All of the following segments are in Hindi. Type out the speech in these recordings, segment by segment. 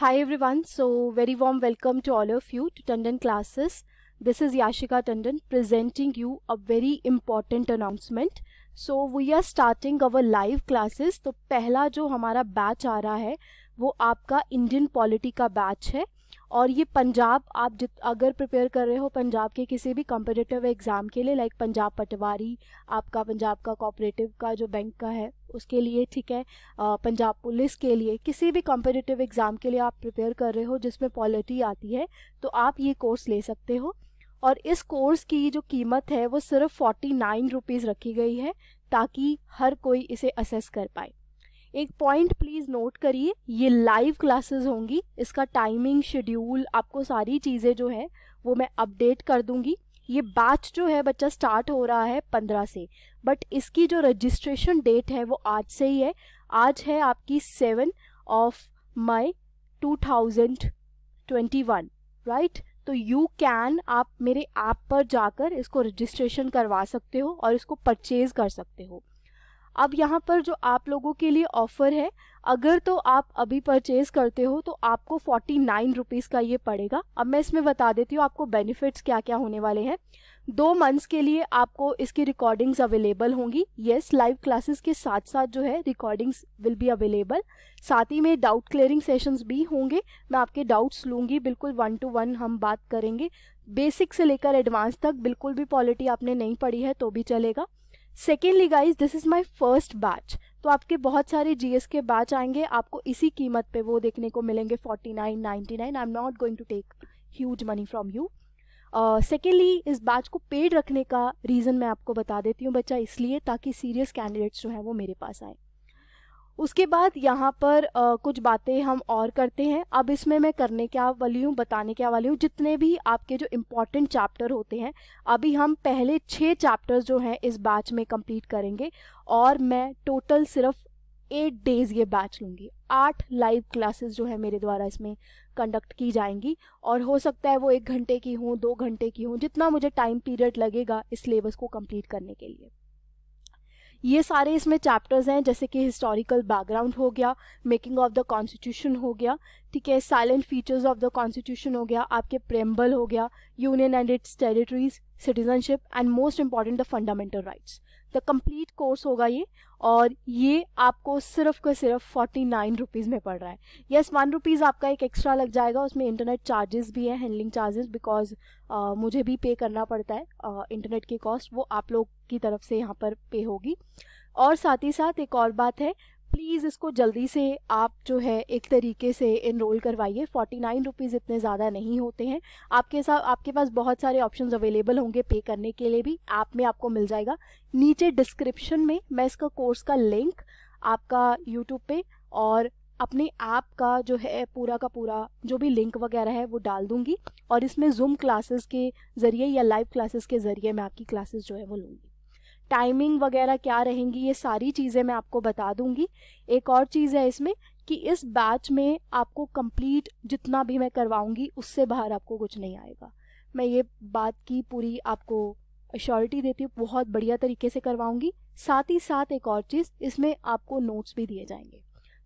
Hi everyone, so very warm welcome to all of you to Tandon classes. This is Yashika Tandon presenting you a very important announcement. So we are starting our live classes. तो पहला जो हमारा बैच आ रहा है वो आपका इंडियन पॉलिटी का बैच है और ये पंजाब आप जित अगर प्रिपेयर कर रहे हो पंजाब के किसी भी कॉम्पिटिटिव एग्ज़ाम के लिए लाइक पंजाब पटवारी आपका पंजाब का कॉपरेटिव का जो बैंक का है उसके लिए ठीक है पंजाब पुलिस के लिए किसी भी कॉम्पिटिटिव एग्ज़ाम के लिए आप प्रिपेयर कर रहे हो जिसमें पॉलिटी आती है तो आप ये कोर्स ले सकते हो और इस कोर्स की जो कीमत है वो सिर्फ फोर्टी नाइन रुपीज़ रखी गई है ताकि हर कोई इसे असेस कर पाए एक पॉइंट प्लीज नोट करिए ये लाइव क्लासेस होंगी इसका टाइमिंग शेड्यूल आपको सारी चीज़ें जो है वो मैं अपडेट कर दूंगी ये बैच जो है बच्चा स्टार्ट हो रहा है पंद्रह से बट इसकी जो रजिस्ट्रेशन डेट है वो आज से ही है आज है आपकी seven of May two thousand twenty one right तो यू कैन आप मेरे ऐप पर जाकर इसको रजिस्ट्रेशन करवा सकते हो और इसको परचेज कर सकते हो अब यहाँ पर जो आप लोगों के लिए ऑफर है अगर तो आप अभी परचेज करते हो तो आपको फोर्टी नाइन रुपीज़ का ये पड़ेगा अब मैं इसमें बता देती हूँ आपको बेनिफिट्स क्या क्या होने वाले हैं दो मंथ्स के लिए आपको इसकी रिकॉर्डिंग्स अवेलेबल होंगी येस लाइव क्लासेस के साथ साथ जो है रिकॉर्डिंग्स विल बी अवेलेबल साथ ही में डाउट क्लियरिंग सेशंस भी होंगे मैं आपके डाउट्स लूँगी बिल्कुल वन टू वन हम बात करेंगे बेसिक से लेकर एडवांस तक बिल्कुल भी पॉलिटी आपने नहीं पढ़ी है तो भी चलेगा secondly guys this is my first batch तो आपके बहुत सारे जीएस के बैच आएंगे आपको इसी कीमत पे वो देखने को मिलेंगे forty nine ninety nine I am not going to take huge money from you secondly इस बैच को पेड रखने का रीज़न मैं आपको बता देती हूँ बच्चा इसलिए ताकि सीरियस कैंडिडेट्स जो हैं वो मेरे पास आएँ उसके बाद यहाँ पर आ, कुछ बातें हम और करते हैं अब इसमें मैं करने क्या वाली हूँ बताने क्या वाली हूँ जितने भी आपके जो इम्पॉर्टेंट चैप्टर होते हैं अभी हम पहले छः चैप्टर्स जो हैं इस बैच में कंप्लीट करेंगे और मैं टोटल सिर्फ एट डेज़ ये बैच लूँगी आठ लाइव क्लासेस जो है मेरे द्वारा इसमें कंडक्ट की जाएंगी और हो सकता है वो एक घंटे की हों दो घंटे की हों जितना मुझे टाइम पीरियड लगेगा इस सिलेबस को कम्प्लीट करने के लिए ये सारे इसमें चैप्टर्स हैं जैसे कि हिस्टोरिकल बैकग्राउंड हो गया मेकिंग ऑफ द कॉन्स्टिट्यूशन हो गया ठीक है salient features of the constitution हो गया आपके प्रेम्बल हो गया union and its territories citizenship and most important the fundamental rights the complete course होगा ये और ये आपको सिर्फ का सिर्फ फोर्टी नाइन रुपीज़ में पड़ रहा है यस वन रुपीज़ आपका एक एक्स्ट्रा लग जाएगा उसमें इंटरनेट चार्जेस भी हैं हैंडलिंग चार्जेस बिकॉज मुझे भी पे करना पड़ता है इंटरनेट की कॉस्ट वो आप लोग की तरफ से यहाँ पर पे होगी और साथ ही साथ एक और बात है प्लीज़ इसको जल्दी से आप जो है एक तरीके से इनरोल करवाइए फोर्टी नाइन रुपीज़ इतने ज़्यादा नहीं होते हैं आपके साथ आपके पास बहुत सारे ऑप्शंस अवेलेबल होंगे पे करने के लिए भी ऐप में आपको मिल जाएगा नीचे डिस्क्रिप्शन में मैं इसका कोर्स का लिंक आपका यूट्यूब पे और अपने ऐप का जो है पूरा का पूरा जो भी लिंक वगैरह है वो डाल दूंगी और इसमें जूम क्लासेस के ज़रिए या लाइव क्लासेस के ज़रिए मैं आपकी क्लासेस जो है वो लूँगी टाइमिंग वगैरह क्या रहेंगी ये सारी चीज़ें मैं आपको बता दूंगी एक और चीज़ है इसमें कि इस बैच में आपको कंप्लीट जितना भी मैं करवाऊंगी उससे बाहर आपको कुछ नहीं आएगा मैं ये बात की पूरी आपको अश्योरिटी देती हूँ बहुत बढ़िया तरीके से करवाऊंगी साथ ही साथ एक और चीज़ इसमें आपको नोट्स भी दिए जाएंगे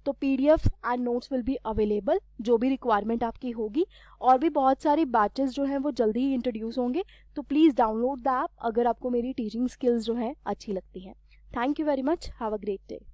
तो P and notes will be available जो भी रिक्वायरमेंट आपकी होगी और भी बहुत सारे बैचेस जो हैं वो जल्दी ही इंट्रोड्यूस होंगे तो प्लीज़ डाउनलोड द ऐप अगर आपको मेरी टीचिंग स्किल्स जो हैं अच्छी लगती हैं thank you very much have a great day